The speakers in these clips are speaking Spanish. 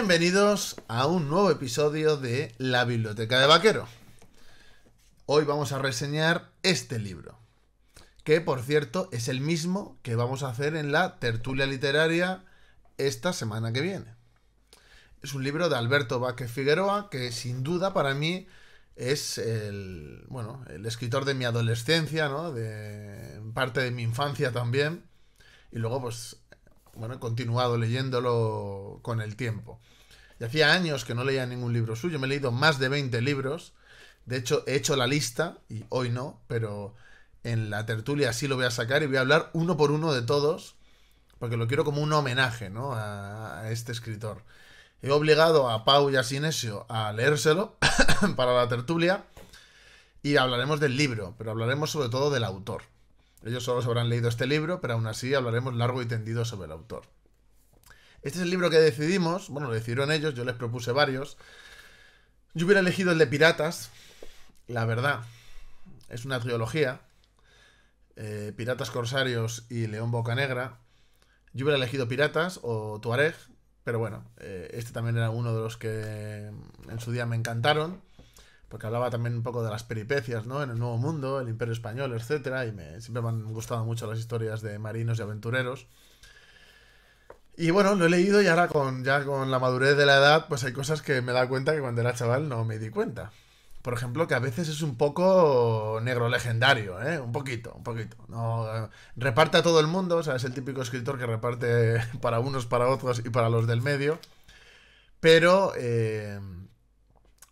Bienvenidos a un nuevo episodio de La Biblioteca de Vaquero. Hoy vamos a reseñar este libro, que por cierto es el mismo que vamos a hacer en la tertulia literaria esta semana que viene. Es un libro de Alberto Vázquez Figueroa que sin duda para mí es el, bueno, el escritor de mi adolescencia, ¿no? de parte de mi infancia también. Y luego pues bueno, he continuado leyéndolo con el tiempo. Y hacía años que no leía ningún libro suyo, me he leído más de 20 libros. De hecho, he hecho la lista, y hoy no, pero en la tertulia sí lo voy a sacar y voy a hablar uno por uno de todos, porque lo quiero como un homenaje ¿no? a, a este escritor. He obligado a Pau y a Sinesio a leérselo para la tertulia y hablaremos del libro, pero hablaremos sobre todo del autor. Ellos solo habrán leído este libro, pero aún así hablaremos largo y tendido sobre el autor. Este es el libro que decidimos, bueno, lo decidieron ellos, yo les propuse varios. Yo hubiera elegido el de Piratas, la verdad. Es una trilogía. Eh, Piratas Corsarios y León Bocanegra. Yo hubiera elegido Piratas o Tuareg, pero bueno, eh, este también era uno de los que en su día me encantaron porque hablaba también un poco de las peripecias, ¿no? En el Nuevo Mundo, el Imperio Español, etc. y me, siempre me han gustado mucho las historias de marinos y aventureros. Y bueno, lo he leído y ahora con, ya con la madurez de la edad, pues hay cosas que me da cuenta que cuando era chaval no me di cuenta. Por ejemplo, que a veces es un poco negro legendario, ¿eh? Un poquito, un poquito. No, eh, reparte a todo el mundo, o sea, es el típico escritor que reparte para unos, para otros y para los del medio. Pero... Eh,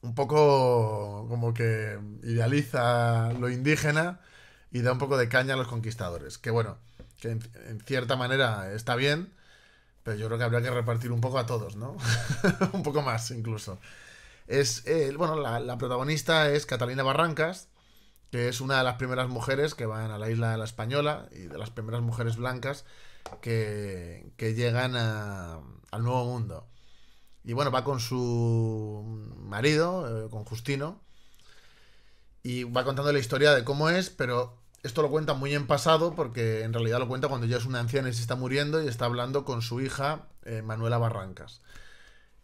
un poco como que idealiza lo indígena y da un poco de caña a los conquistadores. Que bueno, que en, cierta manera está bien, pero yo creo que habría que repartir un poco a todos, ¿no? un poco más incluso. Es, eh, bueno, la, protagonista es Catalina Barrancas, que es una de las primeras mujeres que van a la isla de la Española y de las primeras mujeres blancas que, que llegan al Nuevo Mundo. Y bueno, va con su marido, eh, con Justino, y va contando la historia de cómo es, pero esto lo cuenta muy en pasado porque en realidad lo cuenta cuando ya es una anciana y se está muriendo y está hablando con su hija, eh, Manuela Barrancas.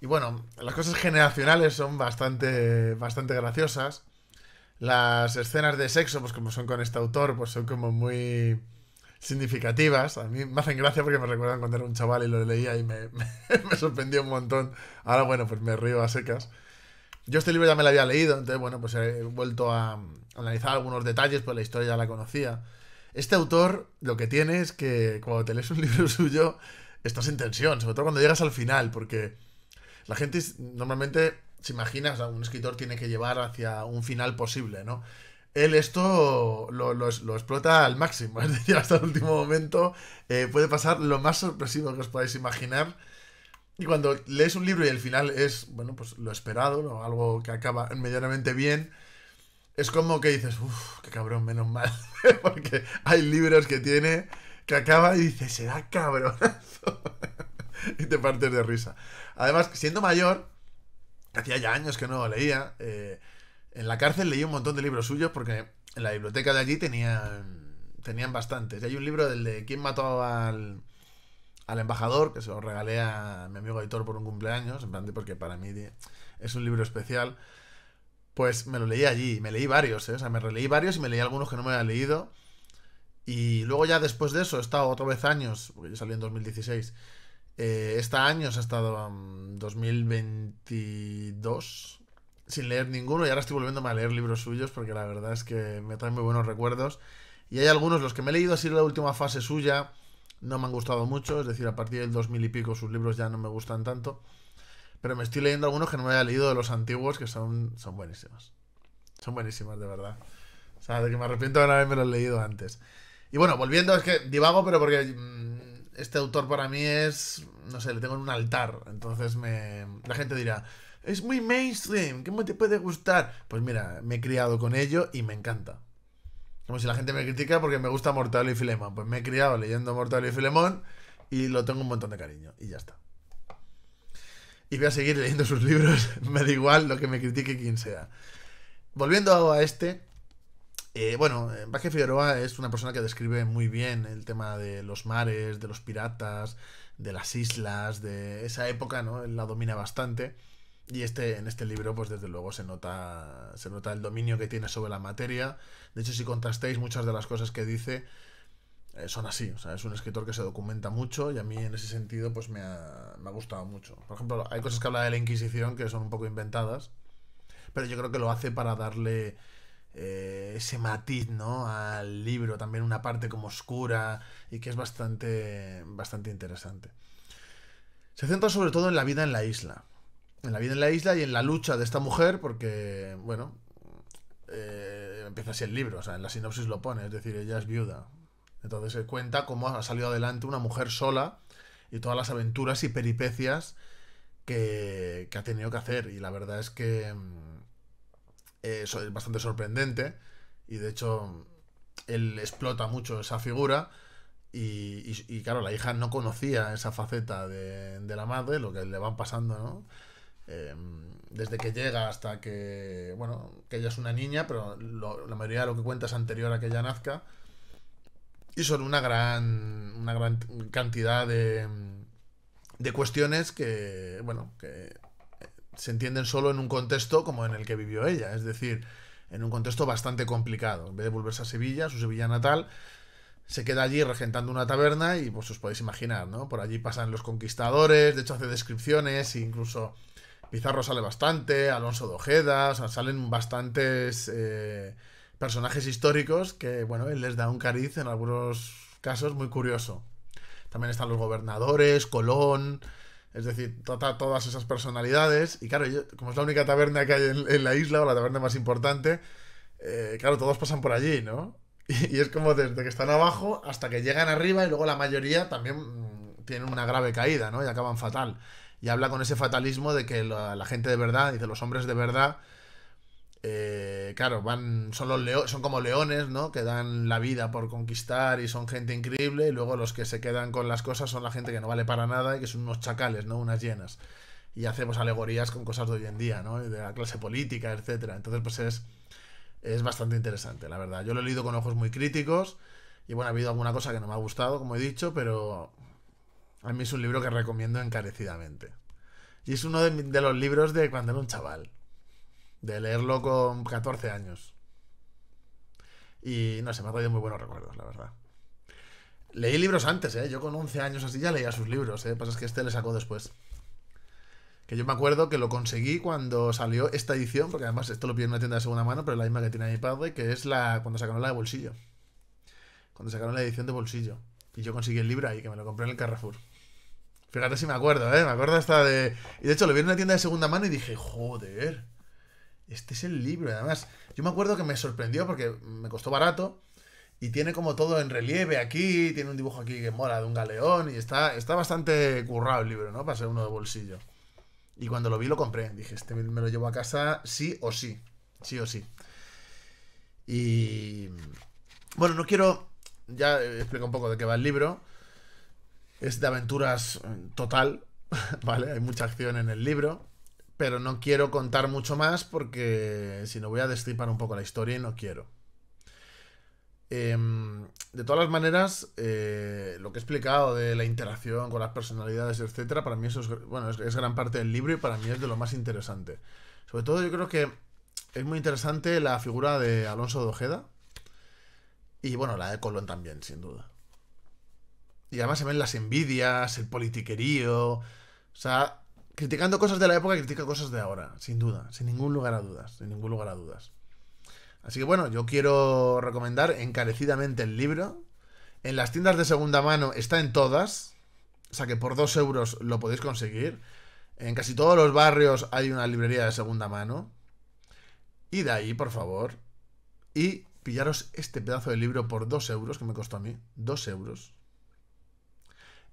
Y bueno, las cosas generacionales son bastante, bastante graciosas. Las escenas de sexo, pues como son con este autor, pues son como muy significativas. A mí me hacen gracia porque me recuerdan cuando era un chaval y lo leía y me, me, sorprendió un montón. Ahora, bueno, pues me río a secas. Yo este libro ya me lo había leído, entonces, bueno, pues he vuelto a analizar algunos detalles, pues la historia ya la conocía. Este autor lo que tiene es que cuando te lees un libro suyo, estás en tensión, sobre todo cuando llegas al final, porque la gente normalmente se imagina, o un escritor tiene que llevar hacia un final posible, ¿no? él esto lo, explota al máximo, es decir, hasta el último momento eh, puede pasar lo más sorpresivo que os podáis imaginar. Y cuando lees un libro y el final es, bueno, pues lo esperado, algo que acaba medianamente bien, es como que dices, uff, qué cabrón, menos mal, porque hay libros que tiene que acaba y dices, será cabronazo. y te partes de risa. Además, siendo mayor, hacía ya años que no leía, eh, en la cárcel leí un montón de libros suyos porque en la biblioteca de allí tenían, tenían bastantes. Y hay un libro del de quién mató al, embajador, que se lo regalé a mi amigo editor por un cumpleaños, en plan de porque para mí es un libro especial. Pues me lo leí allí, me leí varios, ¿eh? o sea, me releí varios y me leí algunos que no me había leído. Y luego ya después de eso he estado otra vez años, porque yo salí en 2016, eh, este año ha estado mm, en 2022, sin leer ninguno y ahora estoy volviéndome a leer libros suyos porque la verdad es que me traen muy buenos recuerdos. Y hay algunos, los que me he leído así la última fase suya, no me han gustado mucho, es decir, a partir del 2000 y pico sus libros ya no me gustan tanto. Pero me estoy leyendo algunos que no me había leído de los antiguos que son, son buenísimos. Son buenísimas, de verdad. O sea, de que me arrepiento de no haberme los leído antes. Y bueno, volviendo, es que divago, pero porque mm, este autor para mí es, no sé, le tengo en un altar. Entonces me, la gente dirá, es muy mainstream, ¿cómo te puede gustar? Pues mira, me he criado con ello y me encanta. Como si la gente me critica porque me gusta Mortal y Filemón. Pues me he criado leyendo Mortal y Filemón y lo tengo un montón de cariño y ya está. Y voy a seguir leyendo sus libros, me da igual lo que me critique quien sea. Volviendo a este, eh, bueno, Vázquez Figueroa es una persona que describe muy bien el tema de los mares, de los piratas, de las islas, de esa época, ¿no? Él la domina bastante. Y este, en este libro, pues desde luego se nota, se nota el dominio que tiene sobre la materia. De hecho, si contrastéis muchas de las cosas que dice, eh, son así. O sea, es un escritor que se documenta mucho y a mí en ese sentido, pues me ha, me ha gustado mucho. Por ejemplo, hay cosas que habla de la Inquisición que son un poco inventadas, pero yo creo que lo hace para darle eh, ese matiz, ¿no? Al libro, también una parte como oscura y que es bastante, bastante interesante. Se centra sobre todo en la vida en la isla en la vida en la isla y en la lucha de esta mujer, porque, bueno, eh, empieza así el libro, o sea, en la sinopsis lo pone, es decir, ella es viuda. Entonces se eh, cuenta cómo ha salido adelante una mujer sola y todas las aventuras y peripecias que, ha tenido que hacer. Y la verdad es que mm, eh, eso es bastante sorprendente y de hecho él explota mucho esa figura. Y, y claro, la hija no conocía esa faceta de, de la madre, lo que le van pasando, ¿no? Em, desde que llega hasta que, bueno, que ella es una niña, pero la mayoría de lo que cuenta es anterior a que ella nazca. Y son una gran, una gran cantidad de, de cuestiones que, bueno, que se entienden solo en un contexto como en el que vivió ella, es decir, en un contexto bastante complicado. En vez de volverse a Sevilla, su Sevilla natal, se queda allí regentando una taberna y pues os podéis imaginar, ¿no? Por allí pasan los conquistadores, de hecho hace descripciones, e incluso Pizarro sale bastante, Alonso de Ojeda, salen bastantes eh, personajes históricos que, bueno, él les da un cariz en algunos casos muy curioso. También están los gobernadores, Colón, es decir, tota, todas esas personalidades. Y claro, como es la única taberna que hay en, la isla, o la taberna más importante, eh, claro, todos pasan por allí, ¿no? Y, y, es como desde que están abajo hasta que llegan arriba y luego la mayoría también mm, tienen una grave caída, ¿no? Y acaban fatal y habla con ese fatalismo de que la, gente de verdad y de los hombres de verdad, eh, claro, van, son, los son como leones, ¿no? Que dan la vida por conquistar y son gente increíble, y luego los que se quedan con las cosas son la gente que no vale para nada y que son unos chacales, ¿no? Unas llenas. Y hacemos pues, alegorías con cosas de hoy en día, ¿no? De la clase política, etcétera. Entonces, pues es, es bastante interesante, la verdad. Yo lo he leído con ojos muy críticos. Y bueno, ha habido alguna cosa que no me ha gustado, como he dicho, pero a mí es un libro que recomiendo encarecidamente. Y es uno de, los libros de cuando era un chaval. De leerlo con 14 años. Y no sé, me ha traído muy buenos recuerdos, la verdad. Leí libros antes, ¿eh? Yo con 11 años así ya leía sus libros, ¿eh? Pasa es que este le sacó después. Que yo me acuerdo que lo conseguí cuando salió esta edición, porque además esto lo pillé en una tienda de segunda mano, pero la misma que tiene mi padre, que es la cuando sacaron la de bolsillo. Cuando sacaron la edición de bolsillo. Y yo conseguí el libro ahí, que me lo compré en el Carrefour. Fíjate si me acuerdo, ¿eh? Me acuerdo hasta de... Y de hecho lo vi en una tienda de segunda mano y dije, joder, este es el libro. además, yo me acuerdo que me sorprendió porque me costó barato y tiene como todo en relieve aquí, tiene un dibujo aquí que mola de un galeón y está, está bastante currado el libro, ¿no? Para ser uno de bolsillo. Y cuando lo vi lo compré. Dije, este me lo llevo a casa sí o sí. Sí o sí. Y... Bueno, no quiero... Ya explico un poco de qué va el libro es de aventuras eh, total, ¿vale? Hay mucha acción en el libro, pero no quiero contar mucho más porque si no voy a destripar un poco la historia y no quiero. Em, de todas las maneras, eh, lo que he explicado de la interacción con las personalidades, etcétera, para mí eso es, bueno, es, gran parte del libro y para mí es de lo más interesante. Sobre todo, yo creo que es muy interesante la figura de Alonso de Ojeda y, bueno, la de Colón también, sin duda. Y además se ven las envidias, el politiquerío. O sea, criticando cosas de la época, critica cosas de ahora, sin duda, sin ningún lugar a dudas, sin ningún lugar a dudas. Así que bueno, yo quiero recomendar encarecidamente el libro. En las tiendas de segunda mano está en todas. O sea que por dos euros lo podéis conseguir. En casi todos los barrios hay una librería de segunda mano. de ahí, por favor. Y pillaros este pedazo de libro por dos euros que me costó a mí. Dos euros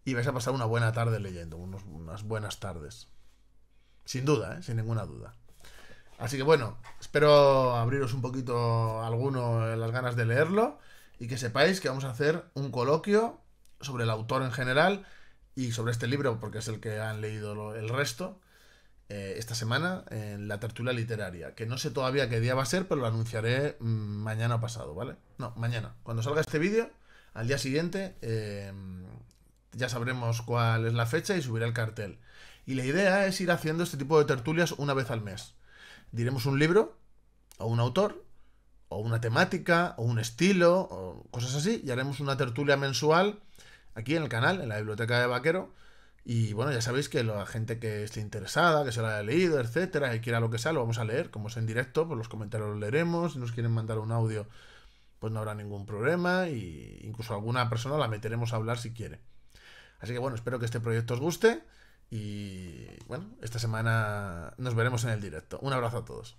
y vais a pasar una buena tarde leyendo, unas buenas tardes. Sin duda, ¿eh? sin ninguna duda. Así que bueno, espero abriros un poquito alguno las ganas de leerlo y que sepáis que vamos a hacer un coloquio sobre el autor en general y sobre este libro, porque es el que han leído el resto, eh, esta semana en la tertulia literaria, que no sé todavía qué día va a ser, pero lo anunciaré mm, mañana pasado, ¿vale? No, mañana. Cuando salga este vídeo, al día siguiente eh, ya sabremos cuál es la fecha y subirá el cartel. Y la idea es ir haciendo este tipo de tertulias una vez al mes. Diremos un libro, o un autor, o una temática, o un estilo, o cosas así, y haremos una tertulia mensual aquí en el canal, en la biblioteca de Vaquero. Y bueno, ya sabéis que la gente que esté interesada, que se lo haya leído, etcétera, que quiera lo que sea, lo vamos a leer. Como es en directo, pues los comentarios los leeremos. Si nos quieren mandar un audio, pues no habrá ningún problema. Y incluso alguna persona la meteremos a hablar si quiere. Así que bueno, espero que este proyecto os guste y bueno, esta semana nos veremos en el directo. Un abrazo a todos.